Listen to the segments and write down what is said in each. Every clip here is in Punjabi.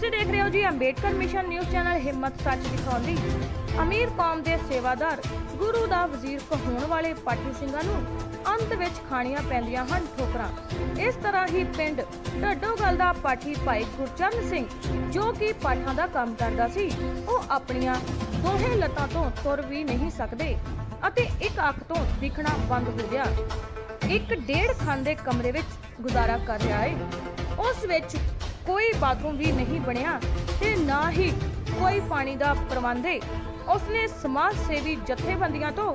ਤੁਸੀਂ ਦੇਖ ਰਹੇ ਹੋ ਜੀ ਅੰਬੇਡਕਰ ਮਿਸ਼ਨ ਨਿਊਜ਼ ਚੈਨਲ ਹਿੰਮਤ ਸੱਚ ਦਿਖਾਉਂਦੀ ਅਮੀਰ ਕੌਮ ਦੇ ਸੇਵਾਦਾਰ ਗੁਰੂ ਦਾ ਵਜ਼ੀਰ ਕਹੋਣ ਵਾਲੇ ਪਾਠੀ ਸਿੰਘਾਂ ਨੂੰ ਅੰਤ ਵਿੱਚ ਖਾਣੀਆਂ ਪੈਂਦੀਆਂ ਹਨ ਠੋਕਰਾਂ ਇਸ ਤਰ੍ਹਾਂ ਹੀ ਪਿੰਡ ਢੱਡੋਗਲ ਦਾ ਪਾਠੀ ਭਾਈ ਗੁਰਚਰਨ ਸਿੰਘ ਜੋ ਕਿ ਪਾਠਾਂ ਦਾ ਕੰਮ ਕਰਦਾ ਸੀ ਉਹ ਆਪਣੀਆਂ ਦੋਹੇ ਲੱਤਾਂ ਤੋਂ ਤੁਰ ਵੀ ਨਹੀਂ ਸਕਦੇ ਅਤੇ ਇੱਕ ਅੱਖ ਤੋਂ ਦਿਖਣਾ ਬੰਦ ਹੋ ਗਿਆ ਇੱਕ ਡੇਢ ਖਾਨ ਦੇ ਕਮਰੇ ਵਿੱਚ ਗੁਜ਼ਾਰਾ ਕਰ ਰਿਹਾ ਹੈ ਉਸ ਵਿੱਚ ਕੋਈ ਬਾਥਰੂਮ ਵੀ ਨਹੀਂ ਬਣਿਆ ਤੇ ਨਾ ਹੀ ਕੋਈ ਪਾਣੀ ਦਾ ਪ੍ਰਬੰਧ ਹੈ ਉਸਨੇ ਸਮਾਜ ਸੇਵੀ ਜਥੇਬੰਦੀਆਂ ਤੋਂ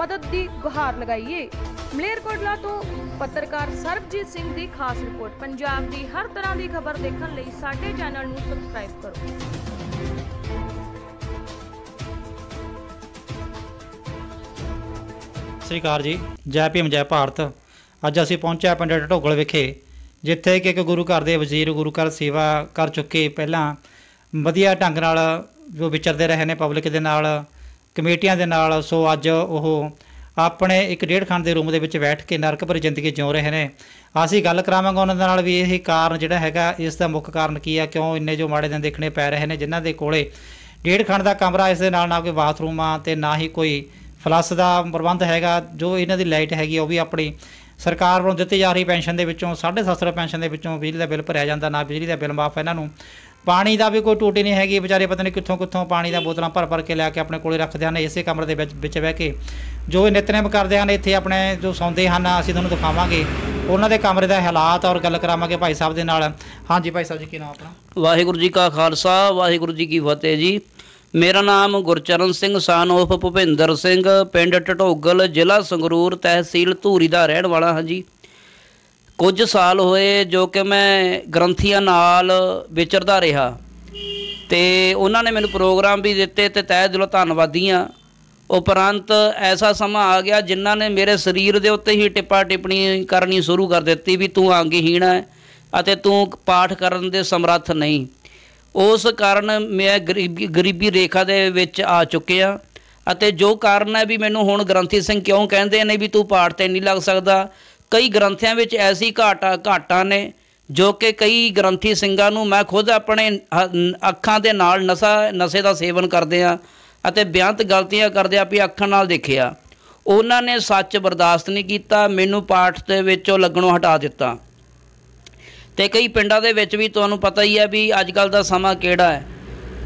ਮਦਦ ਦੀ ਗੁਹਾਰ ਲਗਾਈਏ ਮਲੇਰਕੋਟਲਾ ਤੋਂ ਪੱਤਰਕਾਰ ਸਰਬਜੀਤ ਸਿੰਘ ਦੀ ਖਾਸ ਰਿਪੋਰਟ ਪੰਜਾਬ ਦੀ ਹਰ ਤਰ੍ਹਾਂ ਦੀ ਖਬਰ ਦੇਖਣ ਲਈ ਸਾਡੇ ਚੈਨਲ ਨੂੰ ਸਬਸਕ੍ਰਾਈਬ ਕਰੋ ਸ੍ਰੀ ਜੀ ਜੈ ਭੀਮ ਜੈ ਭਾਰਤ ਅੱਜ ਅਸੀਂ ਪਹੁੰਚਿਆ ਪਿੰਡ ਢੋਗਲ ਵਿਖੇ ਜਿੱਥੇ ਕਿ ਇੱਕ ਗੁਰੂ ਘਰ ਦੇ ਵਜ਼ੀਰ ਗੁਰੂ ਘਰ ਸੇਵਾ ਕਰ ਚੁੱਕੇ ਪਹਿਲਾਂ ਵਧੀਆ ਢੰਗ ਨਾਲ ਜੋ ਵਿਚਰਦੇ ਰਹੇ ਨੇ ਪਬਲਿਕ ਦੇ ਨਾਲ ਕਮੇਟੀਆਂ ਦੇ ਨਾਲ ਸੋ ਅੱਜ ਉਹ ਆਪਣੇ ਇੱਕ ਡੇਢ ਖਾਨ ਦੇ ਰੂਮ ਦੇ ਵਿੱਚ ਬੈਠ ਕੇ ਨਰਕ ਭਰੀ ਜ਼ਿੰਦਗੀ ਜਿਉ ਰਹੇ ਨੇ ਅਸੀਂ ਗੱਲ ਕਰਾਵਾਂਗੇ ਉਹਨਾਂ ਦੇ ਨਾਲ ਵੀ ਇਹ ਕਾਰਨ ਜਿਹੜਾ ਹੈਗਾ ਇਸ ਦਾ ਮੁੱਖ ਕਾਰਨ ਕੀ ਆ ਕਿਉਂ ਇੰਨੇ ਜੋ ਮਾੜੇ ਦਿਨ ਦੇਖਣੇ ਪੈ ਰਹੇ ਨੇ ਜਿਨ੍ਹਾਂ ਦੇ ਕੋਲੇ ਡੇਢ ਖਾਨ ਦਾ ਕਮਰਾ ਇਸ ਦੇ ਨਾਲ ਨਾ ਕੋਈ ਬਾਥਰੂਮ ਆ ਤੇ ਨਾ ਹੀ ਕੋਈ ਫਲਸ ਦਾ ਪ੍ਰਬੰਧ ਹੈਗਾ ਜੋ ਇਹਨਾਂ ਦੀ ਲਾਈਟ ਹੈਗੀ ਉਹ ਵੀ ਆਪਣੀ ਸਰਕਾਰ ਵੱਲੋਂ ਦਿੱਤੀ ਜਾ ਰਹੀ ਪੈਨਸ਼ਨ ਦੇ ਵਿੱਚੋਂ 750 ਪੈਨਸ਼ਨ ਦੇ ਵਿੱਚੋਂ ਬਿਜਲੀ ਦਾ ਬਿੱਲ ਭਰਿਆ ਜਾਂਦਾ ਨਾ ਬਿਜਲੀ ਦਾ ਬਿੱਲ ਮਾਫ ਇਹਨਾਂ ਨੂੰ ਪਾਣੀ ਦਾ ਵੀ ਕੋਈ ਟੂਟੀ ਨਹੀਂ ਹੈਗੀ ਵਿਚਾਰੇ ਪਤਾ ਨਹੀਂ ਕਿੱਥੋਂ ਕਿੱਥੋਂ ਪਾਣੀ ਦਾ ਬੋਤਲਾਂ ਭਰ ਭਰ ਕੇ ਲਿਆ ਕੇ ਆਪਣੇ ਕੋਲੇ ਰੱਖਦੇ ਹਨ ਇਸੇ ਕਮਰੇ ਦੇ ਵਿੱਚ ਵਿੱਚ ਬਹਿ ਕੇ ਜੋ ਇਹ ਨਿਤਨੇਮ ਕਰਦੇ ਹਨ ਇੱਥੇ ਆਪਣੇ ਜੋ ਸੌਂਦੇ ਹਨ ਅਸੀਂ ਤੁਹਾਨੂੰ ਦਿਖਾਵਾਂਗੇ ਉਹਨਾਂ ਦੇ ਕਮਰੇ ਦਾ ਹਾਲਾਤ ਔਰ ਗੱਲ ਕਰਾਵਾਂਗੇ ਭਾਈ ਸਾਹਿਬ ਦੇ ਨਾਲ ਹਾਂਜੀ ਭਾਈ ਸਾਹਿਬ ਜੀ ਕੀ ਨਾਮ ਆਪਣਾ ਵਾਹਿਗੁਰੂ ਜੀ ਕਾ ਖਾਲਸਾ ਵਾਹਿਗੁਰੂ ਜੀ ਕੀ ਫਤਿਹ ਜੀ ਮੇਰਾ ਨਾਮ ਗੁਰਚਰਨ ਸਿੰਘ ਸਾਨੋਫ ਭੁਪਿੰਦਰ ਸਿੰਘ ਪਿੰਡ ਟਟੋਗਲ ਜ਼ਿਲ੍ਹਾ ਸੰਗਰੂਰ ਤਹਿਸੀਲ ਧੂਰੀ ਦਾ ਰਹਿਣ ਵਾਲਾ ਹਾਂ ਜੀ ਕੁਝ ਸਾਲ ਹੋਏ ਜੋ ਕਿ ਮੈਂ ਗ੍ਰੰਥੀਆਂ ਨਾਲ ਵਿਚਰਦਾ ਰਿਹਾ ਤੇ ਉਹਨਾਂ ਨੇ ਮੈਨੂੰ ਪ੍ਰੋਗਰਾਮ ਵੀ ਦਿੱਤੇ ਤੇ ਤਹਿ ਦਿਲੋਂ ਧੰਨਵਾਦੀ ਆ ਉਪਰੰਤ ਐਸਾ ਸਮਾਂ ਆ ਗਿਆ ਜਿਨ੍ਹਾਂ ਨੇ ਮੇਰੇ ਸਰੀਰ ਦੇ ਉੱਤੇ ਹੀ ਟਿੱਪਾ ਟਿੱਪਣੀ ਕਰਨੀ ਸ਼ੁਰੂ ਕਰ ਦਿੱਤੀ ਵੀ ਤੂੰ ਅੰਗਹੀਣ ਹੈ ਅਤੇ ਤੂੰ ਪਾਠ ਕਰਨ ਦੇ ਸਮਰੱਥ ਨਹੀਂ ਉਸ ਕਾਰਨ ਮੈਂ ਗਰੀਬੀ ਗਰੀਬੀ ਰੇਖਾ ਦੇ ਵਿੱਚ ਆ ਚੁੱਕਿਆ ਅਤੇ ਜੋ ਕਾਰਨ ਹੈ ਵੀ ਮੈਨੂੰ ਹੁਣ ਗ੍ਰੰਥੀ ਸਿੰਘ ਕਿਉਂ ਕਹਿੰਦੇ ਨੇ ਵੀ ਤੂੰ ਪਾਠ ਤੇ ਨਹੀਂ ਲੱਗ ਸਕਦਾ ਕਈ ਗ੍ਰੰਥਿਆਂ ਵਿੱਚ ਐਸੀ ਘਾਟਾ ਘਾਟਾਂ ਨੇ ਜੋ ਕਿ ਕਈ ਗ੍ਰੰਥੀ ਸਿੰਘਾਂ ਨੂੰ ਮੈਂ ਖੁਦ ਆਪਣੇ ਅੱਖਾਂ ਦੇ ਨਾਲ ਨਸ਼ਾ ਨਸ਼ੇ ਦਾ ਸੇਵਨ ਕਰਦੇ ਆ ਅਤੇ ਬਿਆੰਤ ਗਲਤੀਆਂ ਕਰਦੇ ਆ ਵੀ ਅੱਖਾਂ ਨਾਲ ਦੇਖਿਆ ਉਹਨਾਂ ਨੇ ਸੱਚ ਬਰਦਾਸ਼ਤ ਨਹੀਂ ਕੀਤਾ ਮੈਨੂੰ ਪਾਠ ਦੇ ਵਿੱਚੋਂ ਲੱਗਣੋਂ ਹਟਾ ਦਿੱਤਾ ਤੇ ਕਈ ਪਿੰਡਾਂ ਦੇ ਵਿੱਚ ਵੀ ਤੁਹਾਨੂੰ ਪਤਾ ਹੀ ਹੈ ਵੀ ਅੱਜ ਕੱਲ ਦਾ ਸਮਾਂ ਕਿਹੜਾ ਹੈ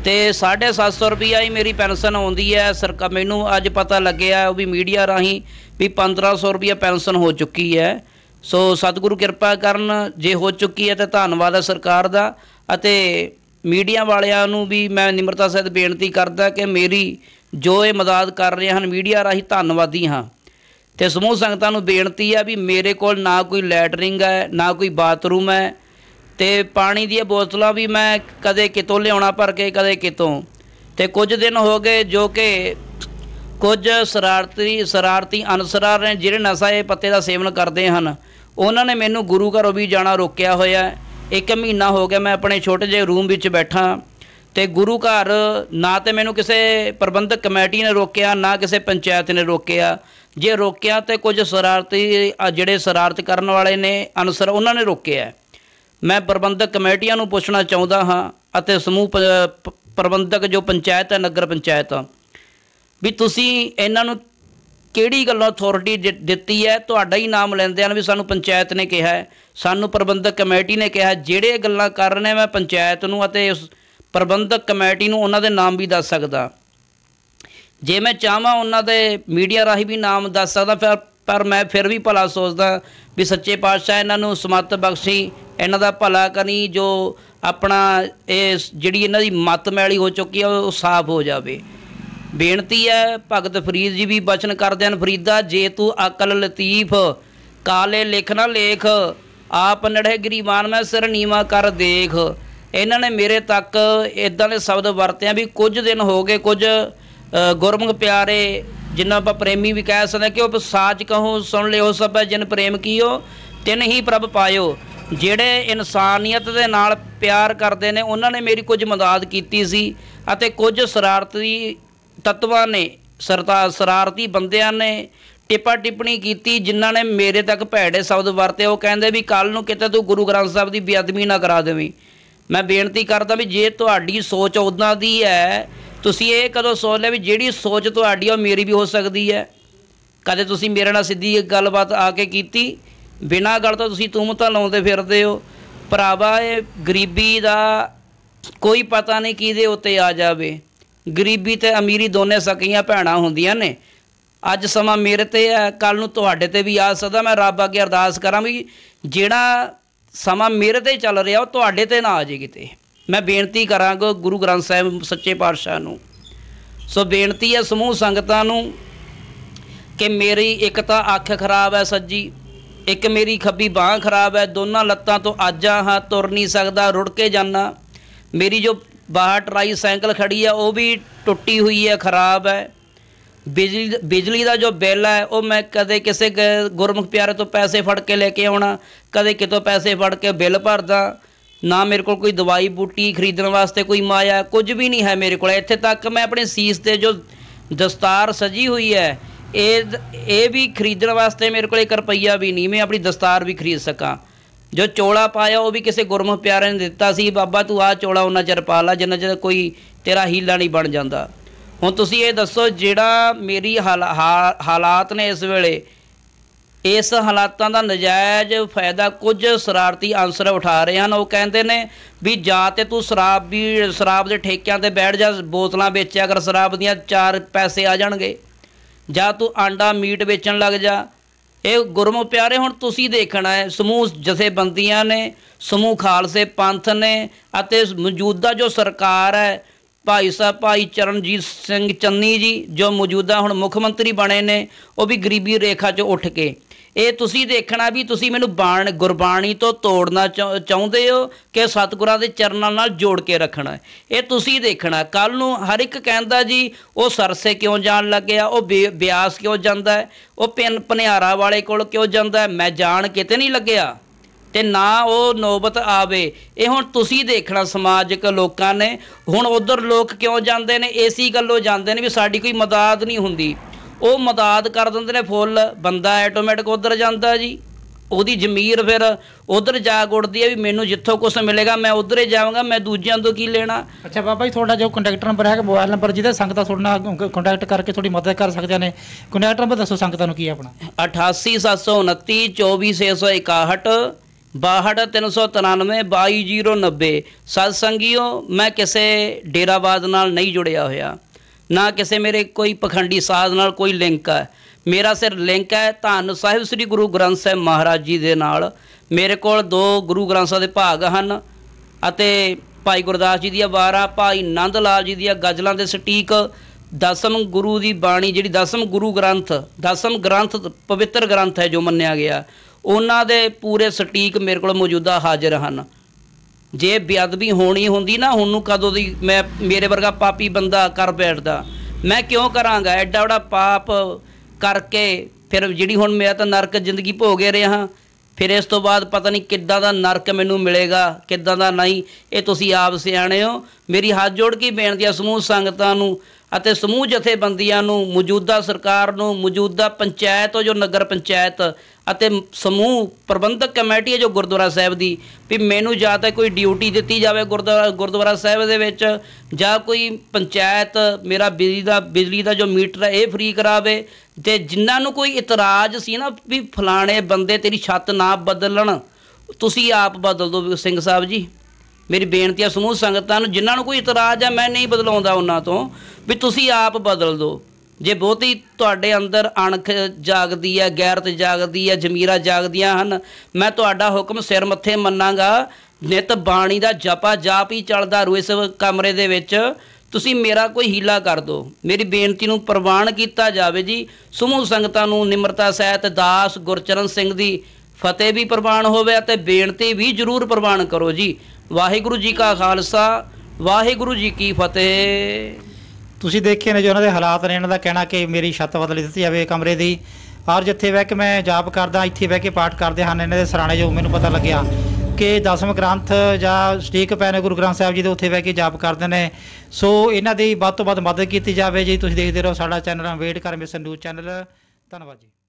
ਤੇ 750 ਰੁਪਿਆ ਹੀ ਮੇਰੀ ਪੈਨਸ਼ਨ ਆਉਂਦੀ ਹੈ ਸਰਕਾਰ ਮੈਨੂੰ ਅੱਜ ਪਤਾ ਲੱਗਿਆ ਉਹ ਵੀ ਮੀਡੀਆ ਰਾਹੀਂ ਵੀ 1500 ਰੁਪਿਆ ਪੈਨਸ਼ਨ ਹੋ ਚੁੱਕੀ ਹੈ ਸੋ ਸਤਿਗੁਰੂ ਕਿਰਪਾ ਕਰਨ ਜੇ ਹੋ ਚੁੱਕੀ ਹੈ ਤਾਂ ਧੰਨਵਾਦ ਹੈ ਸਰਕਾਰ ਦਾ ਅਤੇ ਮੀਡੀਆ ਵਾਲਿਆਂ ਨੂੰ ਵੀ ਮੈਂ ਨਿਮਰਤਾ ਸਹਿਤ ਬੇਨਤੀ ਕਰਦਾ ਕਿ ਮੇਰੀ ਜੋ ਇਹ ਮਦਦ ਕਰ ਰਹੇ ਹਨ ਮੀਡੀਆ ਰਾਹੀਂ ਧੰਨਵਾਦੀ ਹਾਂ ਤੇ ਸਮੂਹ ਸੰਗਤਾਂ ਨੂੰ ਬੇਨਤੀ ਹੈ ਵੀ ਮੇਰੇ ਕੋਲ ਨਾ ਕੋਈ ਲੈਟਰਿੰਗ ਹੈ ਨਾ ਕੋਈ ਬਾਥਰੂਮ ਹੈ ਤੇ ਪਾਣੀ ਦੀਆਂ ਬੋਤਲਾਂ ਵੀ ਮੈਂ ਕਦੇ ਕਿਤੋਂ ਲਿਆਉਣਾ ਭਰ ਕੇ ਕਦੇ ਕਿਤੋਂ ਤੇ ਕੁਝ ਦਿਨ ਹੋ ਗਏ ਜੋ ਕਿ ਕੁਝ ਸਰਾਰਤੀ ਸਰਾਰਤੀ ਅਨਸਰਾਂ ਨੇ ਜਿਹੜੇ ਨਸ਼ਾ ਇਹ ਪੱਤੇ ਦਾ ਸੇਵਨ ਕਰਦੇ ਹਨ ਉਹਨਾਂ ਨੇ ਮੈਨੂੰ ਗੁਰੂ ਘਰੋਂ ਵੀ ਜਾਣਾ ਰੋਕਿਆ ਹੋਇਆ ਇੱਕ ਮਹੀਨਾ ਹੋ ਗਿਆ ਮੈਂ ਆਪਣੇ ਛੋਟੇ ਜਿਹੇ ਰੂਮ ਵਿੱਚ ਬੈਠਾ ਤੇ ਗੁਰੂ ਘਰ ਨਾ ਤੇ ਮੈਨੂੰ ਕਿਸੇ ਪ੍ਰਬੰਧਕ ਕਮੇਟੀ ਨੇ ਰੋਕਿਆ ਨਾ ਕਿਸੇ ਪੰਚਾਇਤ ਨੇ ਰੋਕਿਆ ਜੇ ਰੋਕਿਆ ਤੇ ਕੁਝ ਸਰਾਰਤੀ ਜਿਹੜੇ ਸਰਾਰਤ ਕਰਨ ਵਾਲੇ ਨੇ ਅਨਸਰ ਉਹਨਾਂ ਨੇ ਰੋਕਿਆ ਮੈਂ ਪ੍ਰਬੰਧਕ ਕਮੇਟੀਆਂ ਨੂੰ ਪੁੱਛਣਾ ਚਾਹੁੰਦਾ ਹਾਂ ਅਤੇ ਸਮੂਹ ਪ੍ਰਬੰਧਕ ਜੋ ਪੰਚਾਇਤ ਹੈ ਨਗਰ ਪੰਚਾਇਤ ਵੀ ਤੁਸੀਂ ਇਹਨਾਂ ਨੂੰ ਕਿਹੜੀ ਗੱਲੋਂ ਅਥਾਰਟੀ ਦਿੱਤੀ ਹੈ ਤੁਹਾਡਾ ਹੀ ਨਾਮ ਲੈਂਦੇ ਹਨ ਵੀ ਸਾਨੂੰ ਪੰਚਾਇਤ ਨੇ ਕਿਹਾ ਹੈ ਸਾਨੂੰ ਪ੍ਰਬੰਧਕ ਕਮੇਟੀ ਨੇ ਕਿਹਾ ਜਿਹੜੇ ਗੱਲਾਂ ਕਰ ਰਹੇ ਮੈਂ ਪੰਚਾਇਤ ਨੂੰ ਅਤੇ ਉਸ ਪ੍ਰਬੰਧਕ ਕਮੇਟੀ ਨੂੰ ਉਹਨਾਂ ਦੇ ਨਾਮ ਵੀ ਦੱਸ ਸਕਦਾ ਜੇ ਮੈਂ ਚਾਹਾਂ ਉਹਨਾਂ ਦੇ ਮੀਡੀਆ ਰਾਹੀਂ ਵੀ ਨਾਮ ਦੱਸ ਸਕਦਾ ਫਿਰ ਪਰ ਮੈਂ ਫਿਰ ਵੀ ਭਲਾ ਸੋਚਦਾ ਵੀ ਸੱਚੇ ਪਾਤਸ਼ਾਹ ਇਹਨਾਂ ਨੂੰ ਸਮਤ ਬਖਸ਼ੀ ਇਹਨਾਂ ਦਾ ਭਲਾ ਕਰੀ ਜੋ ਆਪਣਾ ਇਹ ਜਿਹੜੀ ਇਹਨਾਂ ਦੀ ਮਤ ਮੈਲੀ ਹੋ ਚੁੱਕੀ ਆ ਉਹ ਸਾਫ਼ ਹੋ ਜਾਵੇ ਬੇਨਤੀ ਹੈ ਭਗਤ ਫਰੀਦ ਜੀ ਵੀ ਬਚਨ ਕਰਦੇ ਹਨ ਫਰੀਦਾ ਜੇ ਤੂੰ ਅਕਲ ਲਤੀਫ ਕਾਲੇ ਨਾ ਲੇਖ ਆਪ ਨੜੇ ਗਰੀਬਾਨ ਮੈਂ ਸਿਰ ਨੀਵਾ ਕਰ ਦੇਖ ਇਹਨਾਂ ਨੇ ਮੇਰੇ ਤੱਕ ਇਦਾਂ ਦੇ ਸ਼ਬਦ ਵਰਤੇ ਆ ਵੀ ਕੁਝ ਦਿਨ ਹੋ ਗਏ ਕੁਝ ਗੁਰਮੁਖ ਪਿਆਰੇ ਜਿੰਨਾ ਆਪਾਂ ਪ੍ਰੇਮੀ ਵੀ ਕਹਿ ਸਕਦੇ ਕਿ ਉਹ ਸਾਚ ਕਹੋ ਸੁਣ ਲਿਓ ਸਭ ਜਿਨ ਪ੍ਰੇਮ ਕੀਓ ਤਿਨ ਹੀ ਪ੍ਰਭ ਪਾਇਓ ਜਿਹੜੇ ਇਨਸਾਨੀਅਤ ਦੇ ਨਾਲ ਪਿਆਰ ਕਰਦੇ ਨੇ ਉਹਨਾਂ ਨੇ ਮੇਰੀ ਕੁਝ ਮਦਦ ਕੀਤੀ ਸੀ ਅਤੇ ਕੁਝ ਸਰਾਰਤੀ ਤਤਵਾਂ ਨੇ ਸਰਤਾ ਸਰਾਰਤੀ ਬੰਦਿਆਂ ਨੇ ਟਿਪਾ ਟਿੱਪਣੀ ਕੀਤੀ ਜਿਨ੍ਹਾਂ ਨੇ ਮੇਰੇ ਤੱਕ ਭੈੜੇ ਸ਼ਬਦ ਵਰਤੇ ਉਹ ਕਹਿੰਦੇ ਵੀ ਕੱਲ ਨੂੰ ਕਿਤੇ ਤੂੰ ਗੁਰੂ ਗ੍ਰੰਥ ਸਾਹਿਬ ਦੀ ਬੇਅਦਬੀ ਨਾ ਕਰਾ ਦੇਵੀਂ ਮੈਂ ਬੇਨਤੀ ਕਰਦਾ ਵੀ ਜੇ ਤੁਹਾਡੀ ਸੋਚ ਉਦਾਂ ਦੀ ਹੈ ਤੁਸੀਂ ਇਹ ਕਦੋਂ ਸੋਚ ਲਿਆ ਵੀ ਜਿਹੜੀ ਸੋਚ ਤੁਹਾਡੀ ਉਹ ਮੇਰੀ ਵੀ ਹੋ ਸਕਦੀ ਹੈ ਕਦੇ ਤੁਸੀਂ ਮੇਰੇ ਨਾਲ ਸਿੱਧੀ ਗੱਲਬਾਤ ਆ ਕੇ ਕੀਤੀ ਬਿਨਾਂ ਗੱਲ ਤੋਂ ਤੁਸੀਂ ਤੁਮਤਾ ਲਾਉਂਦੇ ਫਿਰਦੇ ਹੋ ਭਰਾਵਾ ਇਹ ਗਰੀਬੀ ਦਾ ਕੋਈ ਪਤਾ ਨਹੀਂ ਕਿਹਦੇ ਉੱਤੇ ਆ ਜਾਵੇ ਗਰੀਬੀ ਤੇ ਅਮੀਰੀ ਦੋਨੇ ਸਕੀਆਂ ਭੈਣਾਂ ਹੁੰਦੀਆਂ ਨੇ ਅੱਜ ਸਮਾਂ ਮੇਰੇ ਤੇ ਹੈ ਕੱਲ ਨੂੰ ਤੁਹਾਡੇ ਤੇ ਵੀ ਆ ਸਕਦਾ ਮੈਂ ਰੱਬ ਅੱਗੇ ਅਰਦਾਸ ਕਰਾਂ ਵੀ ਜਿਹੜਾ ਸਮਾਂ ਮੇਰੇ ਤੇ ਚੱਲ ਰਿਹਾ ਉਹ ਤੁਹਾਡੇ ਤੇ ਨਾ ਆ ਜੇ ਕਿਤੇ ਮੈਂ ਬੇਨਤੀ ਕਰਾਂਗਾ ਗੁਰੂ ਗ੍ਰੰਥ ਸਾਹਿਬ ਸੱਚੇ ਪਾਤਸ਼ਾਹ ਨੂੰ ਸੋ ਬੇਨਤੀ ਹੈ ਸਮੂਹ ਸੰਗਤਾਂ ਨੂੰ ਕਿ ਮੇਰੀ ਇੱਕ ਤਾਂ ਅੱਖ ਖਰਾਬ ਹੈ ਸੱਜੀ ਇੱਕ ਮੇਰੀ ਖੱਬੀ ਬਾਹ ਖਰਾਬ ਹੈ ਦੋਨਾਂ ਲੱਤਾਂ ਤੋਂ ਆਜਾ ਹਾਂ ਤੁਰ ਨਹੀਂ ਸਕਦਾ ਰੁੜ ਕੇ ਜਾਣਾ ਮੇਰੀ ਜੋ ਬਾਹਰ ਟਰਾਈ ਸਾਈਕਲ ਖੜੀ ਆ ਉਹ ਵੀ ਟੁੱਟੀ ਹੋਈ ਹੈ ਖਰਾਬ ਹੈ ਬਿਜਲੀ ਬਿਜਲੀ ਦਾ ਜੋ ਬਿੱਲ ਹੈ ਉਹ ਮੈਂ ਕਦੇ ਕਿਸੇ ਗੁਰਮੁਖ ਪਿਆਰੇ ਤੋਂ ਪੈਸੇ ਫੜ ਕੇ ਲੈ ਕੇ ਆਉਣਾ ਕਦੇ ਕਿਤੋਂ ਪੈਸੇ ਫੜ ਕੇ ਬਿੱਲ ਭਰਦਾ ਨਾ ਮੇਰੇ ਕੋਲ ਕੋਈ ਦਵਾਈ ਬੂਟੀ ਖਰੀਦਣ ਵਾਸਤੇ ਕੋਈ ਮਾਇਆ ਕੁਝ ਵੀ ਨਹੀਂ ਹੈ ਮੇਰੇ ਕੋਲ ਇੱਥੇ ਤੱਕ ਮੈਂ ਆਪਣੇ ਸੀਸ ਤੇ ਜੋ ਦਸਤਾਰ ਸਜੀ ਹੋਈ ਹੈ ਇਹ ਇਹ ਵੀ ਖਰੀਦਣ ਵਾਸਤੇ ਮੇਰੇ ਕੋਲ ਇੱਕ ਰੁਪਈਆ ਵੀ ਨਹੀਂ ਮੈਂ ਆਪਣੀ ਦਸਤਾਰ ਵੀ ਖਰੀਦ ਸਕਾਂ ਜੋ ਚੋਲਾ ਪਾਇਆ ਉਹ ਵੀ ਕਿਸੇ ਗੁਰਮੁਖ ਪਿਆਰੇ ਨੇ ਦਿੱਤਾ ਸੀ ਬਾਬਾ ਤੂੰ ਆ ਚੋਲਾ ਉਹਨਾਂ ਚਿਰ ਪਾ ਲੈ ਜਿੰਨਾ ਚਿਰ ਕੋਈ ਤੇਰਾ ਹੀਲਾ ਨਹੀਂ ਬਣ ਜਾਂਦਾ ਹੁਣ ਤੁਸੀਂ ਇਹ ਦੱਸੋ ਜਿਹੜਾ ਮੇਰੀ ਹਾਲਾਤ ਨੇ ਇਸ ਵੇਲੇ ਇਸ ਹਾਲਾਤਾਂ ਦਾ ਨਜਾਇਜ਼ ਫਾਇਦਾ ਕੁਝ ਸਰਾਰਤੀ ਅਨਸਰ ਉਠਾ ਰਹੇ ਹਨ ਉਹ ਕਹਿੰਦੇ ਨੇ ਵੀ ਜਾਂ ਤੇ ਤੂੰ ਸ਼ਰਾਬ ਵੀ ਸ਼ਰਾਬ ਦੇ ਠੇਕਿਆਂ ਤੇ ਬੈਠ ਜਾ ਬੋਤਲਾਂ ਵੇਚਿਆ ਕਰ ਸ਼ਰਾਬ ਦੀਆਂ ਚਾਰ ਪੈਸੇ ਆ ਜਾਣਗੇ ਜਾਂ ਤੂੰ ਆਂਡਾ ਮੀਟ ਵੇਚਣ ਲੱਗ ਜਾ ਇਹ ਗੁਰਮੁਖ ਪਿਆਰੇ ਹੁਣ ਤੁਸੀਂ ਦੇਖਣਾ ਹੈ ਸਮੂਹ ਜਥੇਬੰਦੀਆਂ ਨੇ ਸਮੂਹ ਖਾਲਸੇ ਪੰਥ ਨੇ ਅਤੇ ਮੌਜੂਦਾ ਜੋ ਸਰਕਾਰ ਹੈ ਭਾਈ ਸਾਹਿਬ ਭਾਈ ਚਰਨਜੀਤ ਸਿੰਘ ਚੰਨੀ ਜੀ ਜੋ ਮੌਜੂਦਾ ਹੁਣ ਮੁੱਖ ਮੰਤਰੀ ਬਣੇ ਨੇ ਉਹ ਵੀ ਗਰੀਬੀ ਰੇਖਾ 'ਚ ਉੱਠ ਕੇ ਇਹ ਤੁਸੀਂ ਦੇਖਣਾ ਵੀ ਤੁਸੀਂ ਮੈਨੂੰ ਬਾਣ ਗੁਰਬਾਣੀ ਤੋਂ ਤੋੜਨਾ ਚਾਹੁੰਦੇ ਹੋ ਕਿ ਸਤਿਗੁਰਾਂ ਦੇ ਚਰਨਾਂ ਨਾਲ ਜੋੜ ਕੇ ਰੱਖਣਾ ਇਹ ਤੁਸੀਂ ਦੇਖਣਾ ਕੱਲ ਨੂੰ ਹਰ ਇੱਕ ਕਹਿੰਦਾ ਜੀ ਉਹ ਸਰਸੇ ਕਿਉਂ ਜਾਣ ਲੱਗਿਆ ਉਹ ਬਿਆਸ ਕਿਉਂ ਜਾਂਦਾ ਹੈ ਉਹ ਪਿੰਨ ਪਨਿਆਰਾ ਵਾਲੇ ਕੋਲ ਕਿਉਂ ਜਾਂਦਾ ਮੈਂ ਜਾਣ ਕਿਤੇ ਨਹੀਂ ਲੱਗਿਆ ਤੇ ਨਾ ਉਹ ਨੋਬਤ ਆਵੇ ਇਹ ਹੁਣ ਤੁਸੀਂ ਦੇਖਣਾ ਸਮਾਜਿਕ ਲੋਕਾਂ ਨੇ ਹੁਣ ਉਧਰ ਲੋਕ ਕਿਉਂ ਜਾਂਦੇ ਨੇ ਏਸੀ ਗੱਲੋਂ ਜਾਂਦੇ ਨੇ ਵੀ ਸਾਡੀ ਕੋਈ ਮਦਦ ਨਹੀਂ ਹੁੰਦੀ ਉਹ ਮਦਦ ਕਰ ਦਿੰਦੇ ਨੇ ਫੁੱਲ ਬੰਦਾ ਆਟੋਮੈਟਿਕ ਉਧਰ ਜਾਂਦਾ ਜੀ ਉਹਦੀ ਜ਼ਮੀਰ ਫਿਰ ਉਧਰ ਜਾ ਗੁੜਦੀ ਹੈ ਵੀ ਮੈਨੂੰ ਜਿੱਥੋਂ ਕੁਝ ਮਿਲੇਗਾ ਮੈਂ ਉਧਰ ਹੀ ਜਾਵਾਂਗਾ ਮੈਂ ਦੂਜਿਆਂ ਤੋਂ ਕੀ ਲੈਣਾ ਅੱਛਾ ਬਾਬਾ ਜੀ ਤੁਹਾਡਾ ਜੋ ਕੰਟੈਕਟ ਨੰਬਰ ਹੈ ਕਿ ਮੋਬਾਈਲ ਨੰਬਰ ਜਿਹਦੇ ਸੰਗਤਾਂ ਤੁਹਾਡਾ ਨਾਲ ਕੰਟੈਕਟ ਕਰਕੇ ਤੁਹਾਡੀ ਮਦਦ ਕਰ ਸਕਦੇ ਨੇ ਕੰਟੈਕਟ ਨੰਬਰ ਦੱਸੋ ਸੰਗਤਾਂ ਨੂੰ ਕੀ ਹੈ ਆਪਣਾ 8879242661 6239 2290 ਸਤਸੰਗੀਓ ਮੈਂ ਕਿਸੇ ਡੇਰਾਬਾਦ ਨਾਲ ਨਹੀਂ ਜੁੜਿਆ ਹੋਇਆ ਨਾ ਕਿਸੇ ਮੇਰੇ ਕੋਈ ਪਖੰਡੀ ਸਾਧ ਨਾਲ ਕੋਈ ਲਿੰਕ ਹੈ ਮੇਰਾ ਸਿਰ ਲਿੰਕ ਹੈ ਧੰਨ ਸਾਹਿਬ ਸ੍ਰੀ ਗੁਰੂ ਗ੍ਰੰਥ ਸਾਹਿਬ ਮਹਾਰਾਜ ਜੀ ਦੇ ਨਾਲ ਮੇਰੇ ਕੋਲ ਦੋ ਗੁਰੂ ਗ੍ਰੰਥ ਸਾਹਿਬ ਦੇ ਭਾਗ ਹਨ ਅਤੇ ਭਾਈ ਗੁਰਦਾਸ ਜੀ ਦੀਆਂ ਵਾਰਾਂ ਭਾਈ ਨੰਦ ਲਾਲ ਜੀ ਦੀਆਂ ਗਜ਼ਲਾਂ ਦੇ ਸਟੀਕ ਦਸਮ ਗੁਰੂ ਦੀ ਬਾਣੀ ਜਿਹੜੀ ਦਸਮ ਗੁਰੂ ਗ੍ਰੰਥ ਦਸਮ ਗ੍ਰੰਥ ਪਵਿੱਤਰ ਗ੍ਰੰਥ ਹੈ ਜੋ ਮੰਨਿਆ ਗਿਆ ਉਹਨਾਂ ਦੇ ਪੂਰੇ ਸਟੀਕ ਮੇਰੇ ਕੋਲ ਮੌਜੂਦਾ ਹਾਜ਼ਰ ਹਨ ਜੇ ਬੇਅਦਬੀ ਹੋਣੀ ਹੁੰਦੀ ਨਾ ਹੁਣ ਨੂੰ ਕਦੋਂ ਦੀ ਮੈਂ ਮੇਰੇ ਵਰਗਾ ਪਾਪੀ ਬੰਦਾ ਕਰ ਬੈਠਦਾ ਮੈਂ ਕਿਉਂ ਕਰਾਂਗਾ ਐਡਾ ਵੱਡਾ ਪਾਪ ਕਰਕੇ ਫਿਰ ਜਿਹੜੀ ਹੁਣ ਮੈਂ ਤਾਂ ਨਰਕ ਜ਼ਿੰਦਗੀ ਭੋਗੇ ਰਿਹਾ ਫਿਰ ਇਸ ਤੋਂ ਬਾਅਦ ਪਤਾ ਨਹੀਂ ਕਿੱਦਾਂ ਦਾ ਨਰਕ ਮੈਨੂੰ ਮਿਲੇਗਾ ਕਿੱਦਾਂ ਦਾ ਨਹੀਂ ਇਹ ਤੁਸੀਂ ਆਪ ਸਿਆਣੇ ਹੋ ਮੇਰੀ ਹੱਥ ਜੋੜ ਕੇ ਬੇਨਤੀ ਆ ਸਮੂਹ ਸੰਗਤਾਂ ਨੂੰ ਅਤੇ ਸਮੂਹ ਜਥੇਬੰਦੀਆਂ ਨੂੰ ਮੌਜੂਦਾ ਸਰਕਾਰ ਨੂੰ ਮੌਜੂਦਾ ਪੰਚਾਇਤ ਜੋ ਨਗਰ ਪੰਚਾਇਤ ਅਤੇ ਸਮੂਹ ਪ੍ਰਬੰਧਕ ਕਮੇਟੀ ਹੈ ਜੋ ਗੁਰਦੁਆਰਾ ਸਾਹਿਬ ਦੀ ਵੀ ਮੈਨੂੰ ਜਾਂ ਤਾਂ ਕੋਈ ਡਿਊਟੀ ਦਿੱਤੀ ਜਾਵੇ ਗੁਰਦੁਆਰਾ ਗੁਰਦੁਆਰਾ ਸਾਹਿਬ ਦੇ ਵਿੱਚ ਜਾਂ ਕੋਈ ਪੰਚਾਇਤ ਮੇਰਾ ਬਿਜਲੀ ਦਾ ਬਿਜਲੀ ਦਾ ਜੋ ਮੀਟਰ ਹੈ ਇਹ ਫ੍ਰੀ ਕਰਾਵੇ ਤੇ ਜਿਨ੍ਹਾਂ ਨੂੰ ਕੋਈ ਇਤਰਾਜ਼ ਸੀ ਨਾ ਵੀ ਫਲਾਣੇ ਬੰਦੇ ਤੇਰੀ ਛੱਤ ਨਾ ਬਦਲਣ ਤੁਸੀਂ ਆਪ ਬਦਲ ਦਿਓ ਸਿੰਘ ਸਾਹਿਬ ਜੀ ਮੇਰੀ ਬੇਨਤੀ ਆ ਸਮੂਹ ਸੰਗਤਾਂ ਨੂੰ ਜਿਨ੍ਹਾਂ ਨੂੰ ਕੋਈ ਇਤਰਾਜ਼ ਆ ਮੈਂ ਨਹੀਂ ਬਦਲਾਉਂਦਾ ਉਹਨਾਂ ਤੋਂ ਵੀ ਤੁਸੀਂ ਆਪ ਬਦਲ ਦਿਓ ਜੇ ਬਹੁਤੀ ਤੁਹਾਡੇ ਅੰਦਰ ਅਣਖ ਜਾਗਦੀ ਹੈ ਗੈਰਤ ਜਾਗਦੀ ਹੈ ਜ਼ਮੀਰਾ ਜਾਗਦੀਆਂ ਹਨ ਮੈਂ ਤੁਹਾਡਾ ਹੁਕਮ ਸਿਰ ਮੱਥੇ ਮੰਨਾਂਗਾ ਨਿਤ ਬਾਣੀ ਦਾ ਜਪਾ ਜਾਪ ਹੀ ਚੱਲਦਾ ਰੂ ਇਸ ਕਮਰੇ ਦੇ ਵਿੱਚ ਤੁਸੀਂ ਮੇਰਾ ਕੋਈ ਹੀਲਾ ਕਰ ਦਿਓ ਮੇਰੀ ਬੇਨਤੀ ਨੂੰ ਪ੍ਰਵਾਨ ਕੀਤਾ ਜਾਵੇ ਜੀ ਸਮੂਹ ਸੰਗਤਾਂ ਨੂੰ ਨਿਮਰਤਾ ਸਹਿਤ ਦਾਸ ਗੁਰਚਰਨ ਸਿੰਘ ਦੀ ਫਤਿਹ ਵੀ ਪ੍ਰਵਾਨ ਹੋਵੇ ਅਤੇ ਬੇਨਤੀ ਵੀ ਜ਼ਰੂਰ ਪ੍ਰਵਾਨ ਕਰੋ ਜੀ ਵਾਹਿਗੁਰੂ ਜੀ ਕਾ ਖਾਲਸਾ ਵਾਹਿਗੁਰੂ ਜੀ ਕੀ ਫਤਿਹ ਤੁਸੀਂ ਦੇਖਿਆ ਨੇ ਜੋ ਉਹਨਾਂ ਦੇ ਹਾਲਾਤ ਨੇ ਇਹਨਾਂ ਦਾ ਕਹਿਣਾ ਕਿ ਮੇਰੀ ਛੱਤ ਬਦਲ ਦਿੱਤੀ ਜਾਵੇ ਕਮਰੇ ਦੀ ਔਰ ਜਿੱਥੇ ਬਹਿ ਕੇ ਮੈਂ ਜਾਪ ਕਰਦਾ ਇੱਥੇ ਬਹਿ ਕੇ ਪਾਠ ਕਰਦੇ ਹਨ ਇਹਨਾਂ ਦੇ ਸਰਾਣੇ ਜੋ ਮੈਨੂੰ ਪਤਾ ਲੱਗਿਆ ਕਿ ਦਸਮ ਗ੍ਰੰਥ ਜਾਂ ਸ੍ਰੀ ਪੈਨੇ ਗੁਰੂ ਗ੍ਰੰਥ ਸਾਹਿਬ ਜੀ ਦੇ ਉੱਥੇ ਬਹਿ ਕੇ ਜਾਪ ਕਰਦੇ ਨੇ ਸੋ ਇਹਨਾਂ ਦੀ ਵੱਧ ਤੋਂ ਵੱਧ ਮਦਦ ਕੀਤੀ ਜਾਵੇ ਜੀ ਤੁਸੀਂ ਦੇਖਦੇ ਰਹੋ ਸਾਡਾ ਚੈਨਲ ਅਵੇਟ ਕਰ ਮਿਸ਼ਨ ਨਿਊਜ਼ ਚੈਨਲ ਧੰਨਵਾਦ ਜੀ